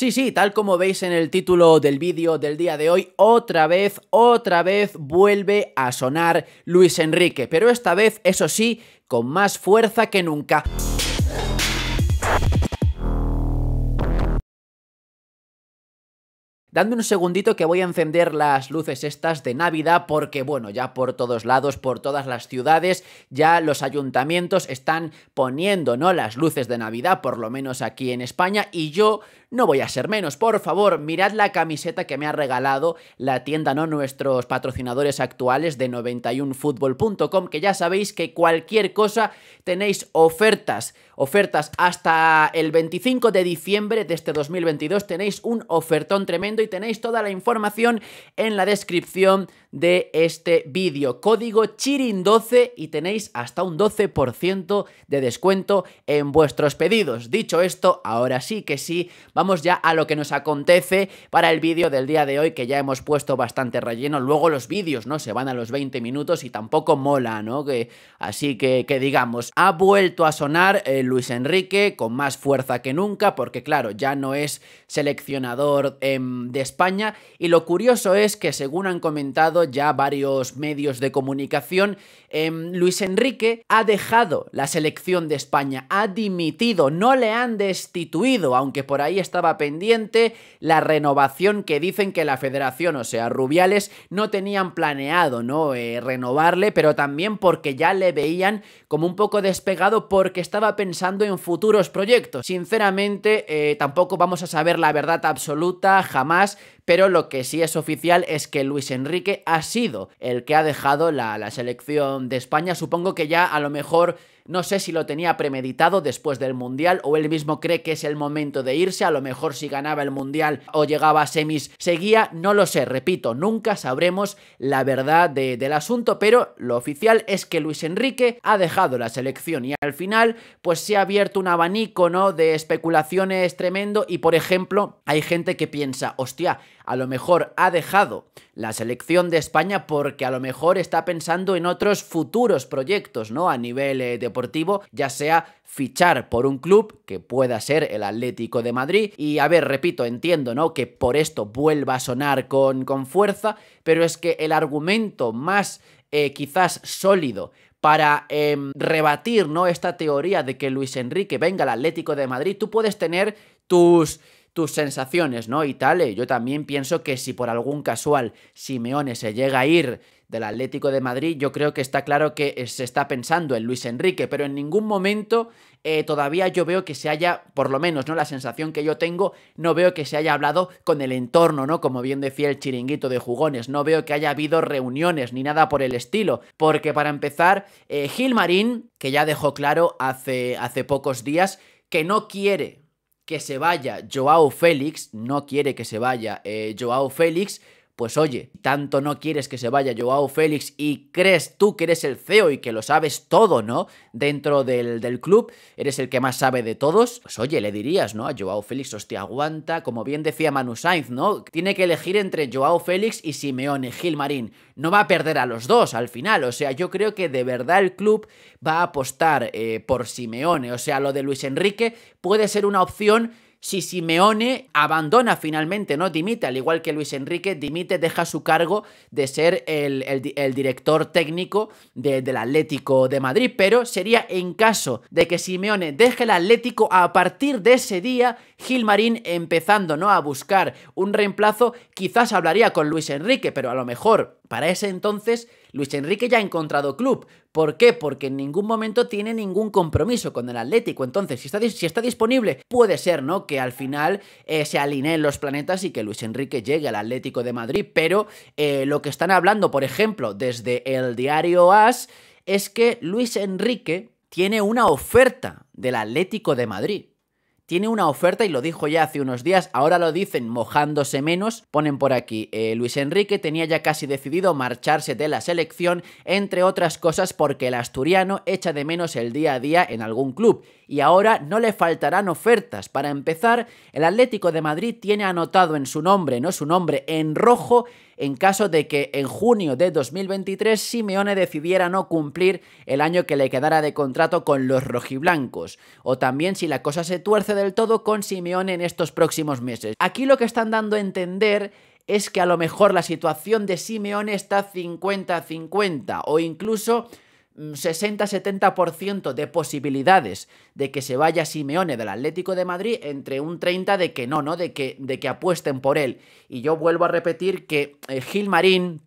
Sí, sí, tal como veis en el título del vídeo del día de hoy, otra vez, otra vez vuelve a sonar Luis Enrique, pero esta vez, eso sí, con más fuerza que nunca. Dame un segundito que voy a encender las luces estas de Navidad porque, bueno, ya por todos lados, por todas las ciudades, ya los ayuntamientos están poniendo, ¿no? Las luces de Navidad, por lo menos aquí en España, y yo no voy a ser menos. Por favor, mirad la camiseta que me ha regalado la tienda, ¿no? Nuestros patrocinadores actuales de 91fútbol.com, que ya sabéis que cualquier cosa tenéis ofertas. Ofertas hasta el 25 de diciembre de este 2022 tenéis un ofertón tremendo y tenéis toda la información en la descripción de este vídeo. Código CHIRIN12 y tenéis hasta un 12% de descuento en vuestros pedidos. Dicho esto, ahora sí que sí, vamos ya a lo que nos acontece para el vídeo del día de hoy que ya hemos puesto bastante relleno. Luego los vídeos, ¿no? Se van a los 20 minutos y tampoco mola, ¿no? Que, así que, que digamos, ha vuelto a sonar eh, Luis Enrique con más fuerza que nunca porque claro, ya no es seleccionador em, de España y lo curioso es que según han comentado ya varios medios de comunicación, em, Luis Enrique ha dejado la selección de España, ha dimitido, no le han destituido, aunque por ahí estaba pendiente la renovación que dicen que la federación, o sea, Rubiales, no tenían planeado, ¿no? Eh, renovarle, pero también porque ya le veían como un poco despegado porque estaba pensando en futuros proyectos. Sinceramente, eh, tampoco vamos a saber la verdad absoluta jamás, pero lo que sí es oficial es que Luis Enrique ha sido el que ha dejado la, selección de España. Supongo que ya a lo mejor no sé si lo tenía premeditado después del Mundial o él mismo cree que es el momento de irse, a lo mejor si ganaba el Mundial o llegaba a semis seguía, no lo sé, repito, nunca sabremos la verdad del asunto, pero lo oficial es que Luis Enrique ha dejado la selección y al final pues se ha abierto un abanico ¿no? de especulaciones tremendo y por ejemplo hay gente que piensa, hostia, a lo mejor ha dejado la selección de España porque a lo mejor está pensando en otros futuros proyectos, ¿no? A nivel eh, deportivo, ya sea fichar por un club que pueda ser el Atlético de Madrid. Y a ver, repito, entiendo, ¿no? Que por esto vuelva a sonar con, con fuerza, pero es que el argumento más eh, quizás sólido para em, rebatir, ¿no? Esta teoría de que Luis Enrique venga al Atlético de Madrid, tú puedes tener tus tus sensaciones, ¿no? Y tal, eh, yo también pienso que si por algún casual Simeone se llega a ir del Atlético de Madrid, yo creo que está claro que eh, se está pensando en Luis Enrique, pero en ningún momento eh, todavía yo veo que se haya, por lo menos, ¿no? La sensación que yo tengo, no veo que se haya hablado con el entorno, ¿no? Como bien decía el chiringuito de jugones, no veo que haya habido reuniones ni nada por el estilo, porque para empezar, Gilmarín, que ya dejó claro hace, hace pocos días que no quiere que se vaya Joao Félix, no quiere que se vaya eh, Joao Félix, pues oye, tanto no quieres que se vaya Joao Félix y crees tú que eres el CEO y que lo sabes todo, ¿no? Dentro del, club, eres el que más sabe de todos. Pues oye, le dirías, ¿no? A Joao Félix, hostia, aguanta, como bien decía Manu Sainz, ¿no? Tiene que elegir entre Joao Félix y Simeone Gilmarín. No va a perder a los dos al final, o sea, yo creo que de verdad el club va a apostar eh, por Simeone, o sea, lo de Luis Enrique puede ser una opción si Simeone abandona finalmente, no dimite, al igual que Luis Enrique, dimite, deja su cargo de ser el, director técnico del Atlético de Madrid, pero sería en caso de que Simeone deje el Atlético a partir de ese día, Gilmarín empezando ¿no? a buscar un reemplazo, quizás hablaría con Luis Enrique, pero a lo mejor para ese entonces Luis Enrique ya ha encontrado club. ¿Por qué? Porque en ningún momento tiene ningún compromiso con el Atlético. Entonces, si está, disponible, puede ser, ¿no? Que al final eh, se alineen los planetas y que Luis Enrique llegue al Atlético de Madrid. Pero eh, lo que están hablando, por ejemplo, desde el diario AS, es que Luis Enrique tiene una oferta del Atlético de Madrid tiene una oferta y lo dijo ya hace unos días, ahora lo dicen mojándose menos, ponen por aquí, eh, Luis Enrique tenía ya casi decidido marcharse de la selección, entre otras cosas porque el asturiano echa de menos el día a día en algún club y ahora no le faltarán ofertas. Para empezar, el Atlético de Madrid tiene anotado en su nombre, no su nombre, en rojo, en caso de que en junio de 2023 Simeone decidiera no cumplir el año que le quedara de contrato con los rojiblancos, o también si la cosa se tuerce del todo con Simeone en estos próximos meses. Aquí lo que están dando a entender es que a lo mejor la situación de Simeone está 50-50 o incluso 60-70% mm, de posibilidades de que se vaya Simeone del Atlético de Madrid, entre un 30 de que no, ¿no? De que, de que apuesten por él. Y yo vuelvo a repetir que eh, Gil Marín,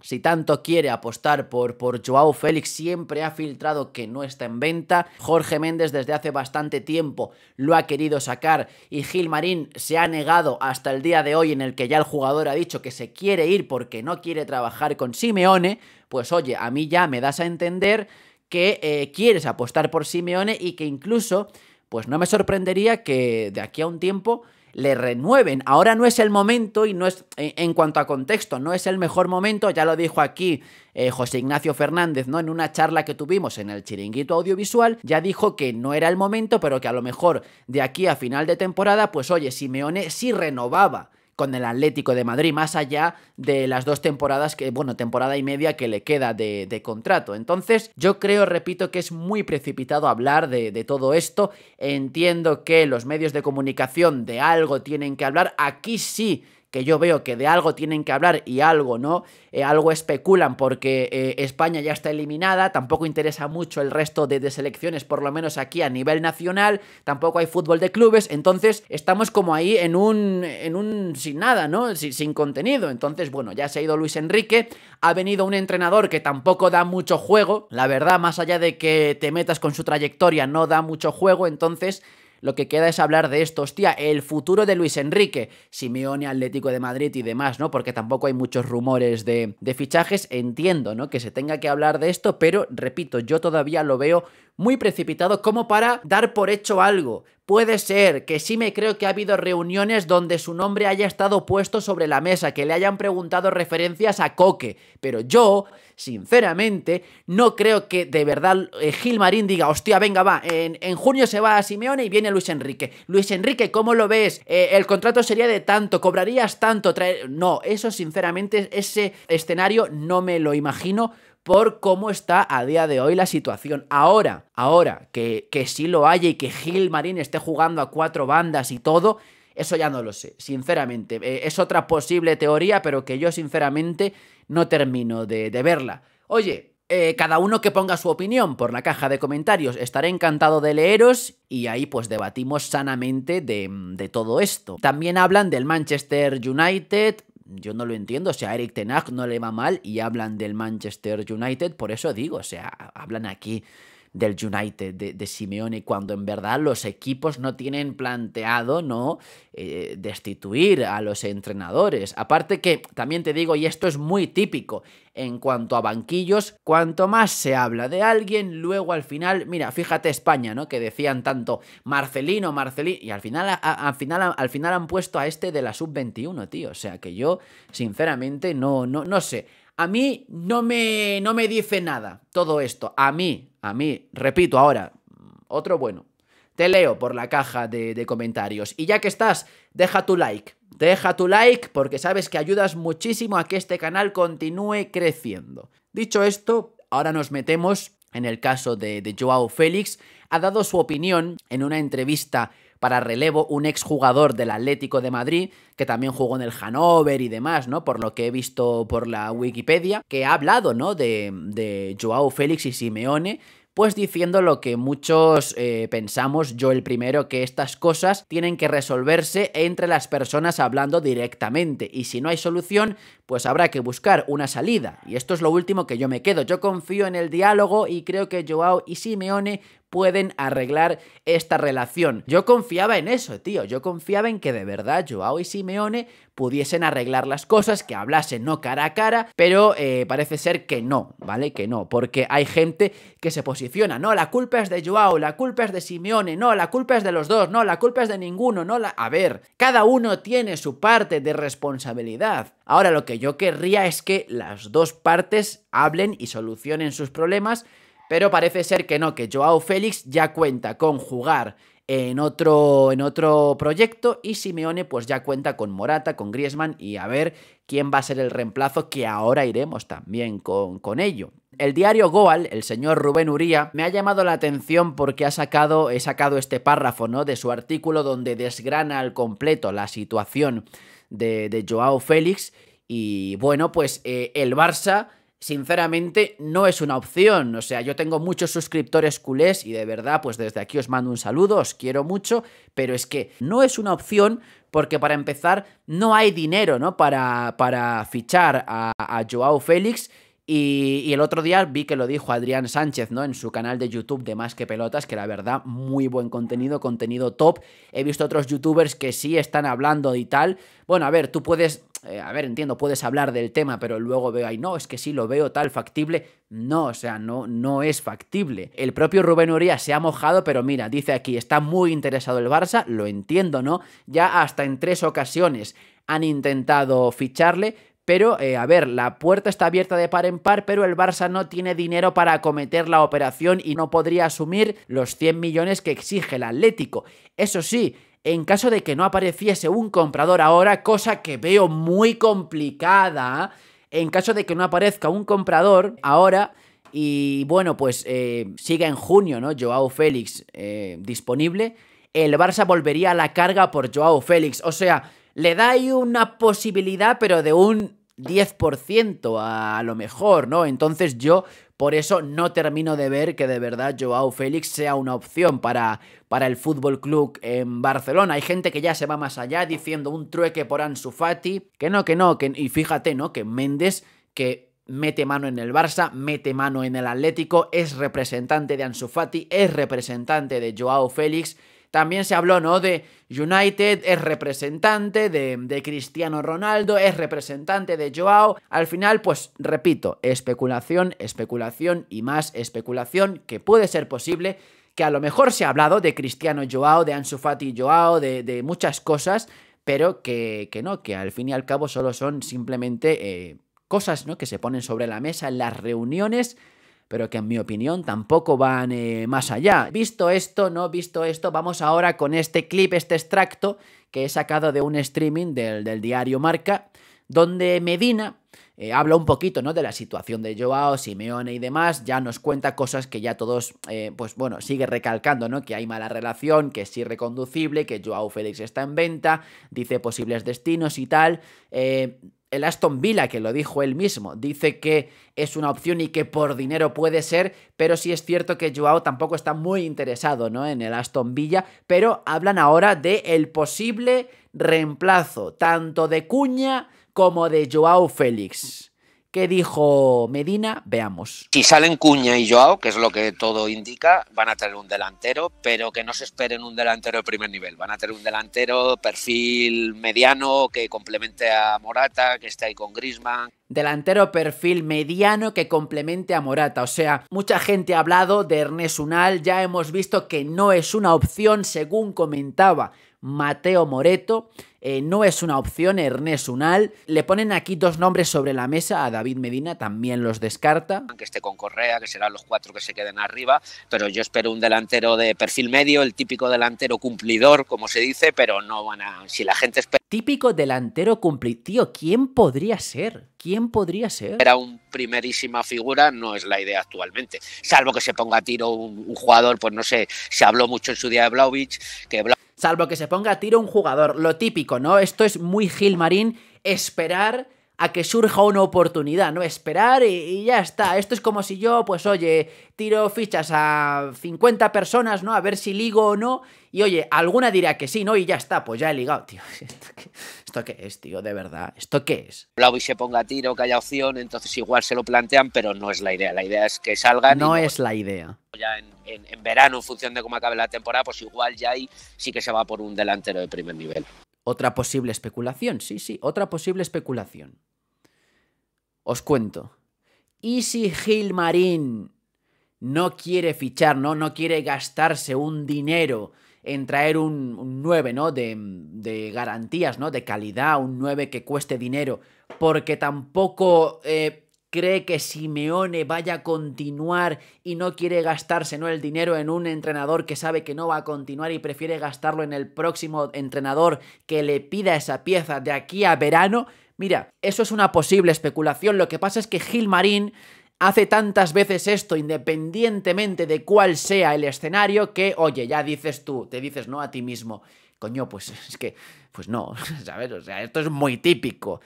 si tanto quiere apostar por, por Joao Félix, siempre ha filtrado que no está en venta. Jorge Méndez desde hace bastante tiempo lo ha querido sacar y Gil Marín se ha negado hasta el día de hoy en el que ya el jugador ha dicho que se quiere ir porque no quiere trabajar con Simeone. Pues oye, a mí ya me das a entender que eh, quieres apostar por Simeone y que incluso, pues no me sorprendería que de aquí a un tiempo le renueven. Ahora no es el momento y no es, e, en cuanto a contexto, no es el mejor momento, ya lo dijo aquí eh, José Ignacio Fernández, ¿no? En una charla que tuvimos en el chiringuito audiovisual, ya dijo que no era el momento, pero que a lo mejor de aquí a final de temporada, pues oye, Simeone sí renovaba con el Atlético de Madrid, más allá de las dos temporadas que, bueno, temporada y media que le queda de, contrato. Entonces, yo creo, repito, que es muy precipitado hablar de, de todo esto. Entiendo que los medios de comunicación de algo tienen que hablar. Aquí sí que yo veo que de algo tienen que hablar y algo, ¿no? Eh, algo especulan porque eh, España ya está eliminada, tampoco interesa mucho el resto de, selecciones, por lo menos aquí a nivel nacional, tampoco hay fútbol de clubes, entonces estamos como ahí en un, en un sin nada, ¿no? Sin, sin contenido, entonces bueno, ya se ha ido Luis Enrique, ha venido un entrenador que tampoco da mucho juego, la verdad, más allá de que te metas con su trayectoria, no da mucho juego, entonces lo que queda es hablar de esto, hostia, el futuro de Luis Enrique, Simeone, Atlético de Madrid y demás, ¿no? Porque tampoco hay muchos rumores de, de fichajes, entiendo, ¿no? Que se tenga que hablar de esto, pero repito, yo todavía lo veo muy precipitado como para dar por hecho algo. Puede ser que sí me creo que ha habido reuniones donde su nombre haya estado puesto sobre la mesa, que le hayan preguntado referencias a Coque, pero yo, sinceramente, no creo que de verdad eh, Gil Marín diga, hostia, venga, va, en, junio se va a Simeone y viene Luis Enrique. Luis Enrique, ¿cómo lo ves? Eh, el contrato sería de tanto, cobrarías tanto, traer... No, eso sinceramente, ese escenario no me lo imagino por cómo está a día de hoy la situación. Ahora, ahora que, que sí lo haya y que Gil Marín esté jugando a cuatro bandas y todo, eso ya no lo sé, sinceramente. Eh, es otra posible teoría, pero que yo sinceramente no termino de, verla. Oye, eh, cada uno que ponga su opinión por la caja de comentarios, estaré encantado de leeros y ahí pues debatimos sanamente de, de todo esto. También hablan del Manchester United, yo no lo entiendo. O sea, a Eric Tenag no le va mal y hablan del Manchester United, por eso digo, o sea, hablan aquí del United, de, de, Simeone, cuando en verdad los equipos no tienen planteado, ¿no? Eh, destituir a los entrenadores. Aparte que, también te digo, y esto es muy típico, en cuanto a banquillos, cuanto más se habla de alguien, luego al final, mira, fíjate España, ¿no? Que decían tanto Marcelino, Marcelino, y al final, final, al final han puesto a este de la sub-21, tío. O sea que yo, sinceramente, no, no, no sé. A mí no me, no me dice nada todo esto. A mí, a mí, repito ahora, otro bueno. Te leo por la caja de, comentarios. Y ya que estás, deja tu like. Deja tu like porque sabes que ayudas muchísimo a que este canal continúe creciendo. Dicho esto, ahora nos metemos en el caso de, de Joao Félix. Ha dado su opinión en una entrevista para relevo un exjugador del Atlético de Madrid, que también jugó en el Hannover y demás, ¿no? Por lo que he visto por la Wikipedia, que ha hablado, ¿no? De, de Joao Félix y Simeone pues diciendo lo que muchos eh, pensamos, yo el primero, que estas cosas tienen que resolverse entre las personas hablando directamente y si no hay solución, pues habrá que buscar una salida. Y esto es lo último que yo me quedo. Yo confío en el diálogo y creo que Joao y Simeone pueden arreglar esta relación. Yo confiaba en eso, tío. Yo confiaba en que de verdad Joao y Simeone pudiesen arreglar las cosas, que hablasen no cara a cara, pero eh, parece ser que no, ¿vale? Que no, porque hay gente que se posiciona, no, la culpa es de Joao, la culpa es de Simeone, no, la culpa es de los dos, no, la culpa es de ninguno, no, la... A ver, cada uno tiene su parte de responsabilidad. Ahora lo que yo querría es que las dos partes hablen y solucionen sus problemas, pero parece ser que no, que Joao Félix ya cuenta con jugar en otro, en otro proyecto y Simeone pues ya cuenta con Morata, con Griezmann y a ver quién va a ser el reemplazo que ahora iremos también con, con ello. El diario Goal, el señor Rubén Uría, me ha llamado la atención porque ha sacado, he sacado este párrafo ¿no? de su artículo donde desgrana al completo la situación de, de Joao Félix y bueno pues eh, el Barça sinceramente no es una opción. O sea, yo tengo muchos suscriptores culés y de verdad, pues desde aquí os mando un saludo, os quiero mucho, pero es que no es una opción porque para empezar no hay dinero, ¿no? Para, para fichar a, a Joao Félix y, el otro día vi que lo dijo Adrián Sánchez, ¿no? En su canal de YouTube de Más que Pelotas, que la verdad, muy buen contenido, contenido top. He visto otros youtubers que sí están hablando y tal. Bueno, a ver, tú puedes, eh, a ver, entiendo, puedes hablar del tema, pero luego veo, y no, es que sí lo veo tal, factible. No, o sea, no, no es factible. El propio Rubén Uría se ha mojado, pero mira, dice aquí, está muy interesado el Barça, lo entiendo, ¿no? Ya hasta en tres ocasiones han intentado ficharle pero, eh, a ver, la puerta está abierta de par en par, pero el Barça no tiene dinero para acometer la operación y no podría asumir los 100 millones que exige el Atlético. Eso sí, en caso de que no apareciese un comprador ahora, cosa que veo muy complicada, ¿eh? en caso de que no aparezca un comprador ahora, y bueno, pues eh, siga en junio, ¿no? Joao Félix disponible. El Barça volvería a la carga por Joao Félix. O sea, le da ahí una posibilidad, pero de un 10% a, lo mejor, ¿no? Entonces yo por eso no termino de ver que de verdad Joao Félix sea una opción para, para el Fútbol Club en Barcelona. Hay gente que ya se va más allá diciendo un trueque por Ansu Fati, que no, que no, que, y fíjate, ¿no? Que Méndez, que mete mano en el Barça, mete mano en el Atlético, es representante de Ansu Fati, es representante de Joao Félix también se habló, ¿no? De United es representante de, Cristiano Ronaldo, es representante de Joao. Al final, pues repito, especulación, especulación y más especulación que puede ser posible, que a lo mejor se ha hablado de Cristiano Joao, de Ansu Joao, de, muchas cosas, pero que, no, que al fin y al cabo solo son simplemente eh, cosas, ¿no? Que se ponen sobre la mesa en las reuniones pero que en mi opinión tampoco van eh, más allá. Visto esto, no visto esto, vamos ahora con este clip, este extracto que he sacado de un streaming del, diario Marca, donde Medina eh, habla un poquito ¿no? de la situación de Joao, Simeone y demás, ya nos cuenta cosas que ya todos, eh, pues bueno, sigue recalcando, ¿no? Que hay mala relación, que es irreconducible, que Joao Félix está en venta, dice posibles destinos y tal el Aston Villa, que lo dijo él mismo, dice que es una opción y que por dinero puede ser, pero sí es cierto que Joao tampoco está muy interesado ¿no? en el Aston Villa, pero hablan ahora de el posible reemplazo tanto de Cuña como de Joao Félix. ¿Qué dijo Medina? Veamos. Si salen Cuña y Joao, que es lo que todo indica, van a tener un delantero, pero que no se esperen un delantero de primer nivel. Van a tener un delantero perfil mediano que complemente a Morata, que está ahí con Grisman, delantero perfil mediano que complemente a Morata. O sea, mucha gente ha hablado de Ernest Unal, ya hemos visto que no es una opción según comentaba Mateo Moreto, eh, no es una opción Ernest Unal. Le ponen aquí dos nombres sobre la mesa, a David Medina también los descarta. Que esté con Correa, que serán los cuatro que se queden arriba, pero yo espero un delantero de perfil medio, el típico delantero cumplidor, como se dice, pero no van a... Si la gente espera... Típico delantero cumplidor. Tío, ¿quién podría ser? ¿Quién podría ser? Era un primerísima figura, no es la idea actualmente. Salvo que se ponga a tiro un, jugador, pues no sé, se habló mucho en su día de Blaovic, que salvo que se ponga a tiro un jugador. Lo típico, ¿no? Esto es muy Gilmarín, esperar a que surja una oportunidad, ¿no? Esperar y, y, ya está. Esto es como si yo, pues oye, tiro fichas a 50 personas, ¿no? A ver si ligo o no, y oye, alguna dirá que sí, ¿no? Y ya está, pues ya he ligado, tío. ¿Esto qué, es, tío? De verdad, ¿esto qué es? y se ponga a tiro, que haya opción, entonces igual se lo plantean, pero no es la idea. La idea es que salgan. No es la idea. Ya en, verano, en función de cómo acabe la temporada, pues igual ya ahí sí que se va por un delantero de primer nivel. Otra posible especulación, sí, sí, otra posible especulación. Os cuento. ¿Y si Gilmarín no quiere fichar, no, no quiere gastarse un dinero? en traer un, 9, ¿no? De, de, garantías, ¿no? De calidad, un 9 que cueste dinero, porque tampoco... Eh, cree que Simeone vaya a continuar y no quiere gastarse ¿no? el dinero en un entrenador que sabe que no va a continuar y prefiere gastarlo en el próximo entrenador que le pida esa pieza de aquí a verano. Mira, eso es una posible especulación. Lo que pasa es que Gil Marín hace tantas veces esto independientemente de cuál sea el escenario que, oye, ya dices tú, te dices no a ti mismo, coño, pues es que, pues no, ¿sabes? O sea, esto es muy típico.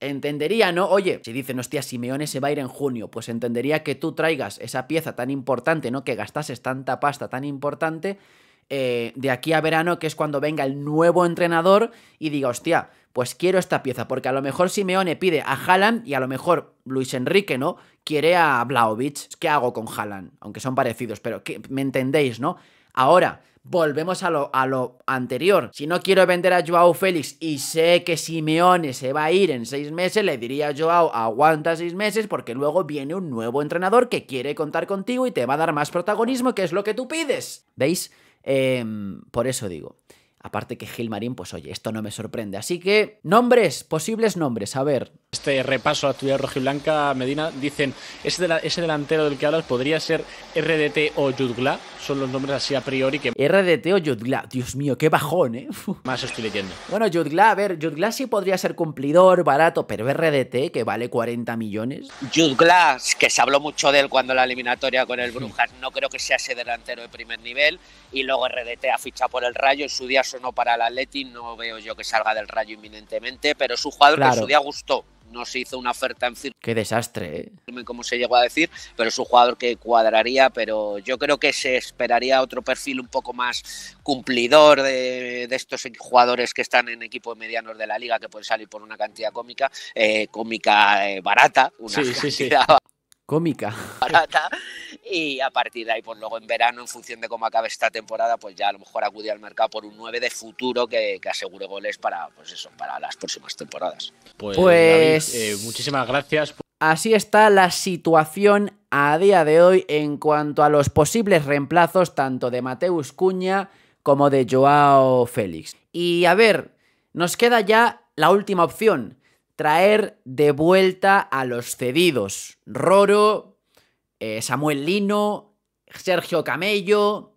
Entendería, ¿no? Oye, si dicen, hostia, Simeone se va a ir en junio, pues entendería que tú traigas esa pieza tan importante, ¿no? Que gastases tanta pasta tan importante, eh, de aquí a verano, que es cuando venga el nuevo entrenador y diga, hostia, pues quiero esta pieza, porque a lo mejor Simeone pide a Haaland y a lo mejor Luis Enrique, ¿no? Quiere a Blaovic. ¿Qué hago con Haaland? Aunque son parecidos, pero me entendéis, ¿no? Ahora, volvemos a lo, a lo, anterior. Si no quiero vender a Joao Félix y sé que Simeone se va a ir en seis meses, le diría a Joao, aguanta seis meses porque luego viene un nuevo entrenador que quiere contar contigo y te va a dar más protagonismo, que es lo que tú pides. ¿Veis? Em, por eso digo. Aparte que Gilmarín, pues oye, esto no me sorprende. Así que, nombres, posibles nombres, a ver. Este repaso a la actividad rojiblanca, Medina, dicen, ese, ese delantero del que hablas podría ser RDT o Jutgla son los nombres así a priori que... RDT o Yudgla? Dios mío, qué bajón, ¿eh? Más estoy leyendo. Bueno, Yudgla, a ver, Yudgla sí podría ser cumplidor, barato, pero RDT, que vale 40 millones. Yudgla, que se habló mucho de él cuando la eliminatoria con el Brujas, no creo que sea ese delantero de primer nivel, y luego RDT ha fichado por el Rayo, en su día sonó para el Atleti, no veo yo que salga del Rayo inminentemente, pero es un jugador que en su día gustó no se hizo una oferta en firme. Qué desastre, ¿eh? Como se llegó a decir, pero es un jugador que cuadraría, pero yo creo que se esperaría otro perfil un poco más cumplidor de, estos jugadores que están en equipos medianos de la liga, que pueden salir por una cantidad cómica, eh, cómica eh, barata, una sí, sí, sí. cómica barata, y a partir de ahí, pues luego en verano, en función de cómo acabe esta temporada, pues ya a lo mejor acude al mercado por un 9 de futuro que, asegure goles para, pues para las próximas temporadas. Pues, pues eh, muchísimas gracias. Así está la situación a día de hoy en cuanto a los posibles reemplazos tanto de Mateus Cuña como de Joao Félix. Y a ver, nos queda ya la última opción, traer de vuelta a los cedidos. Roro, eh, Samuel Lino, Sergio Camello.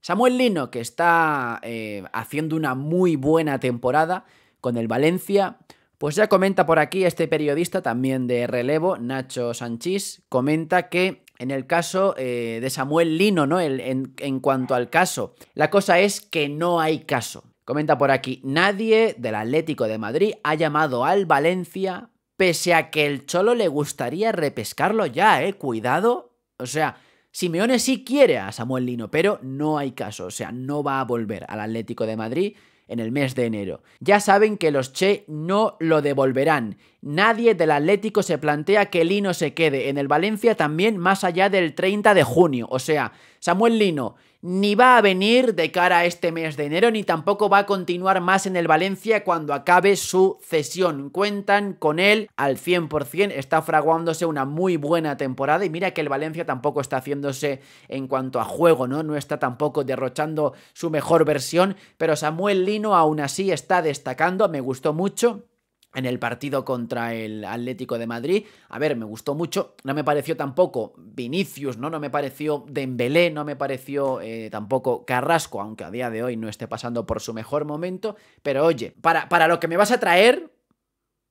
Samuel Lino, que está eh, haciendo una muy buena temporada con el Valencia. Pues ya comenta por aquí este periodista también de relevo, Nacho Sanchís, comenta que en el caso eh, de Samuel Lino, ¿no? en, en cuanto al caso, la cosa es que no hay caso. Comenta por aquí, nadie del Atlético de Madrid ha llamado al Valencia Pese a que el Cholo le gustaría repescarlo ya, ¿eh? Cuidado. O sea, Simeone sí quiere a Samuel Lino, pero no hay caso. O sea, no va a volver al Atlético de Madrid en el mes de enero. Ya saben que los Che no lo devolverán. Nadie del Atlético se plantea que Lino se quede en el Valencia también más allá del 30 de junio. O sea, Samuel Lino ni va a venir de cara a este mes de enero, ni tampoco va a continuar más en el Valencia cuando acabe su cesión. Cuentan con él al 100%, está fraguándose una muy buena temporada y mira que el Valencia tampoco está haciéndose en cuanto a juego, ¿no? No está tampoco derrochando su mejor versión, pero Samuel Lino aún así está destacando, me gustó mucho en el partido contra el Atlético de Madrid. A ver, me gustó mucho, no me pareció tampoco Vinicius, ¿no? No me pareció Dembélé, no me pareció eh, tampoco Carrasco, aunque a día de hoy no esté pasando por su mejor momento, pero oye, para, para lo que me vas a traer,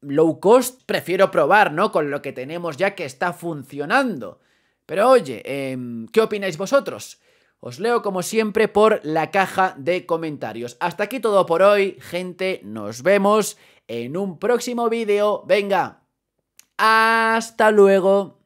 low cost, prefiero probar, ¿no? Con lo que tenemos ya que está funcionando. Pero oye, em, ¿qué opináis vosotros? Os leo como siempre por la caja de comentarios. Hasta aquí todo por hoy, gente, nos vemos en un próximo vídeo. Venga, hasta luego.